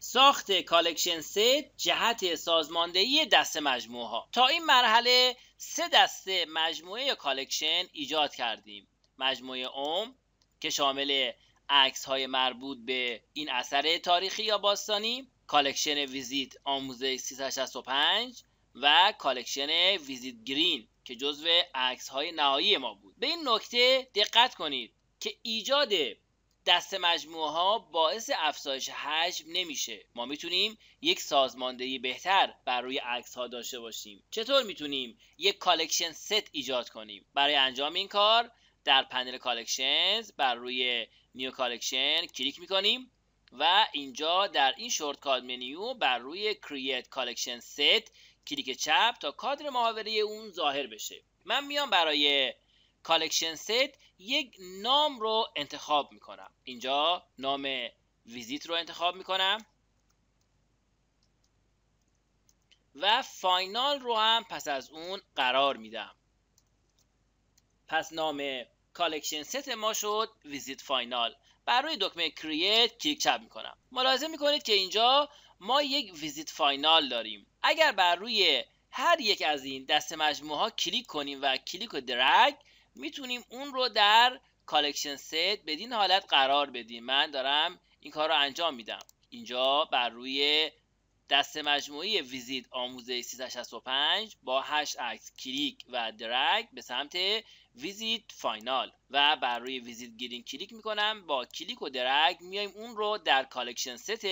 ساخت کالکشن 3 جهت سازماندهی دسته مجموعه ها تا این مرحله سه دسته مجموعه کالکشن ایجاد کردیم مجموعه اوم که شامل عکس های مربوط به این اثر تاریخی یا باستانی کالکشن ویزیت آموزه 365 و کالکشن ویزیت گرین که جزو عکس های نهایی ما بود به این نکته دقت کنید که ایجاد دست مجموعه ها باعث افزایش حجم نمیشه ما میتونیم یک سازماندهی بهتر بر روی عکس ها داشته باشیم چطور میتونیم یک کالکشن ست ایجاد کنیم برای انجام این کار در پنل کالکشنز بر روی نیو کالکشن کلیک میکنیم و اینجا در این شورت کاد منیو بر روی کرییت کالکشن ست کلیک چپ تا کادر محاوره اون ظاهر بشه من میام برای کالکشن ست یک نام رو انتخاب میکنم اینجا نام ویزیت رو انتخاب میکنم و فاینال رو هم پس از اون قرار میدم پس نام کالکشن ست ما شد ویزیت فاینال بر روی دکمه کرییت کلیک چپ میکنم ملاحظه میکنید که اینجا ما یک ویزیت فاینال داریم اگر بر روی هر یک از این دست مجموعه ها کلیک کنیم و کلیک و درگ میتونیم اون رو در کالکشن ست بدین حالت قرار بدیم من دارم این کار رو انجام میدم اینجا بر روی دست مجموعی ویزیت آموزه 365 با 8 عکس کلیک و درگ به سمت ویزیت فاینال و بر روی ویزیت گیرین کلیک میکنم با کلیک و درگ میایم اون رو در کالکشن ست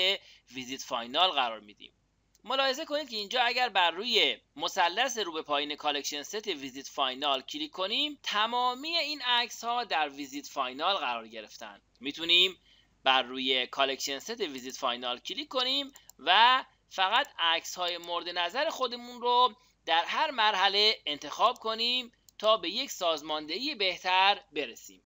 ویزیت فاینال قرار میدیم ملاحظه کنید که اینجا اگر بر روی مثلث رو به پایین کالکشن ست ویزیت فاینال کلیک کنیم تمامی این عکس ها در ویزیت فاینال قرار گرفتن میتونیم بر روی کالکشن ست ویزیت فاینال کلیک کنیم و فقط عکس های مورد نظر خودمون رو در هر مرحله انتخاب کنیم تا به یک سازماندهی بهتر برسیم